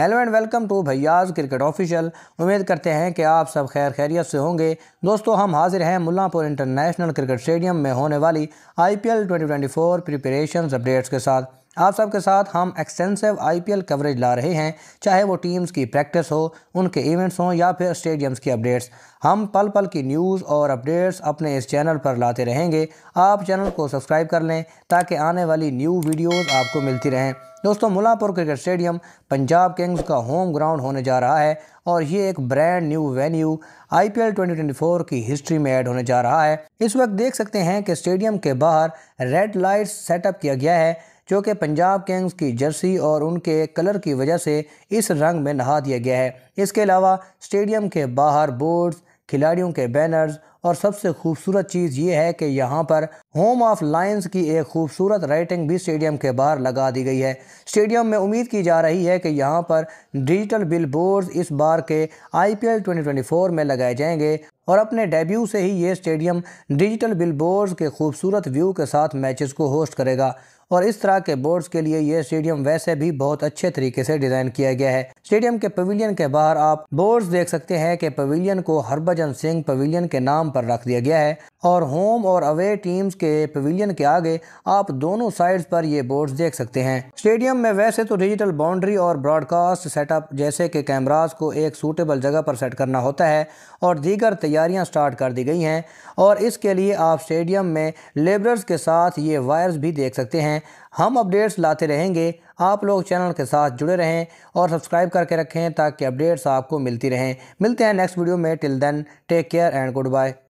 hello and welcome to Bhaiya's cricket official उम्मीद करते हैं कि आप सब खैर खैरियत से होंगे दोस्तों हम हाजिर हैं मुलापुर इंटरनेशनल क्रिकेट स्टेडियम में होने वाली आईपीएल 2024 प्रिपरेशंस अपडेट्स के साथ आप सबके साथ हम एक्सटेंसिव आईपीएल कवरेज ला रहे हैं चाहे वो टीम्स की प्रैक्टिस हो उनके इवेंट्स हों या फिर स्टेडियम्स की अपडेट्स हम पल पल की न्यूज़ और अपडेट्स अपने इस चैनल पर लाते रहेंगे आप चैनल को सब्सक्राइब कर लें ताकि आने वाली न्यू वीडियोज़ आपको मिलती रहें दोस्तों Mullanpur cricket stadium Punjab Kings का होम ग्राउंड होने जा रहा है और ये एक ब्रांड न्यू वेन्यू आईपीएल 2024 की हिस्ट्री में ऐड होने जा रहा है इस वक्त देख सकते हैं कि स्टेडियम के बाहर रेड लाइट सेटअप किया गया है जो कि पंजाब किंग्स की जर्सी और उनके कलर की वजह से इस रंग में नहा दिया गया है इसके अलावा स्टेडियम के बाहर बोर्ड्स खिलाड़ियों के बैनर्स और सबसे खूबसूरत चीज़ ये है कि यहाँ पर होम ऑफ लायंस की एक खूबसूरत राइटिंग भी स्टेडियम के बाहर लगा दी गई है स्टेडियम में उम्मीद की जा रही है कि यहाँ पर डिजिटल बिल इस बार के आई पी में लगाए जाएंगे और अपने डेब्यू से ही ये स्टेडियम डिजिटल बिल बोर्ड्स के खूबसूरत व्यू के साथ मैचेस को होस्ट करेगा और इस तरह के बोर्ड्स के लिए यह स्टेडियम वैसे भी बहुत अच्छे तरीके से डिज़ाइन किया गया है स्टेडियम के पवेलियन के बाहर आप बोर्ड देख सकते हैं कि पवेलियन को हरभजन सिंह पवेलियन के नाम पर रख दिया गया है और होम और अवे टीम्स के पवेलियन के आगे आप दोनों साइड्स पर ये बोर्ड्स देख सकते हैं स्टेडियम में वैसे तो डिजिटल बाउंड्री और ब्रॉडकास्ट सेटअप जैसे कि कैमराज को एक सूटेबल जगह पर सेट करना होता है और दीगर तैयारियां स्टार्ट कर दी गई हैं और इसके लिए आप स्टेडियम में लेबरर्स के साथ ये वायर्स भी देख सकते हैं हम अपडेट्स लाते रहेंगे आप लोग चैनल के साथ जुड़े रहें और सब्सक्राइब करके रखें ताकि अपडेट्स आपको मिलती रहें मिलते हैं नेक्स्ट वीडियो में till then take care and good bye